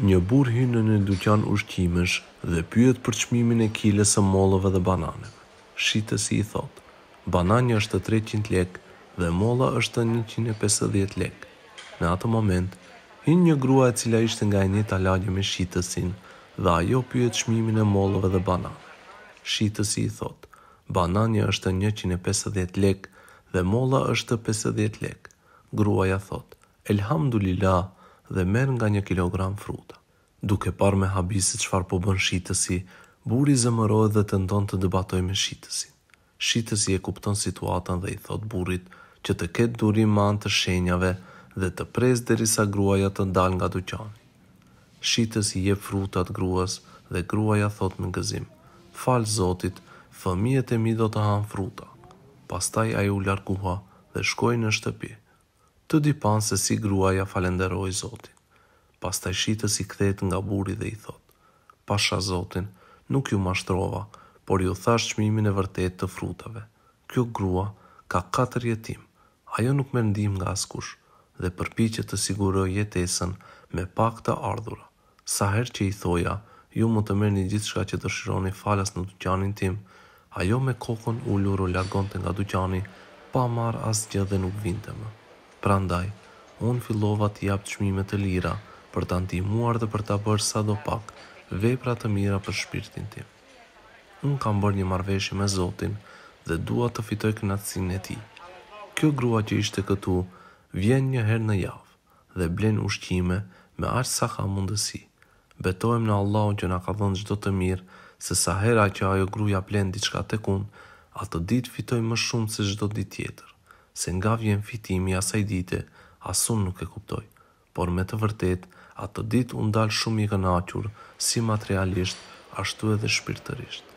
Një burë hyn në një dyqan ushqimesh dhe pyet për çmimin e kilës së mollëve dhe bananeve. Shitësi i thotë: bananja është 300 lekë dhe molla është 150 lekë." Në atë moment, hyn një grua e cila ishte nga një talagje me shitësin dhe ajo pyet çmimin e mollëve dhe bananeve. Shitësi i thotë: bananja është 150 lekë dhe molla është 50 lekë." Gruaja thotë: "Elhamdulillah, dhe merr nga një kilogram fruta. Duke par me habisit çfarë po bën shitësi, buri zemërohet dhe të të debatoj me shitësin. Shitësi e kupton situatën dhe i thot burit që të ketë durim ma të shenjave dhe të prez derisa gruaja të ndal nga duqani. Shitësi je frutat gruas dhe gruaja thot me gëzim, falë zotit, fëmijet e mi do të hanë fruta. Pastaj a ju larkuha dhe shkoj në shtëpje të dipan se si gruaja falenderoj Zotin. Pas të shqitës i kthejt nga buri dhe i thot, pasha Zotin, nuk ju mashtrova, por ju thash qmimin e vërtet të frutave. Kjo grua ka katër jetim, ajo nuk me ndim nga askush, dhe përpi që të siguroj jetesën me pak të ardhura. Sa her që i thoja, ju më të merë një gjithë shka që dëshironi falas në duqanin tim, ajo me kokon ullur o lagon të nga duqani, pa marë as gjë dhe nuk vinte më. Prandaj, unë fillova të japë të shmime të lira për të antimuar dhe për të bërë sa do pak vepra të mira për shpirtin tim. Unë kam bërë një marveshje me Zotin dhe dua të fitoj kënatësin e ti. Kjo grua që ishte këtu vjen një herë në javë dhe blen ushqime me ashtë sa ka mundësi. Betojmë në Allahun që na ka dhënë gjdo të mirë se sa hera që ajo gruja blen diçka të atë dit fitoj më shumë se gjdo dit tjetër se nga vjen fitimi asaj dite, asun nuk e kuptoj. Por me të vërtet, atë dit unë dalë shumë i kënachur, si materialisht, ashtu edhe shpirtërisht.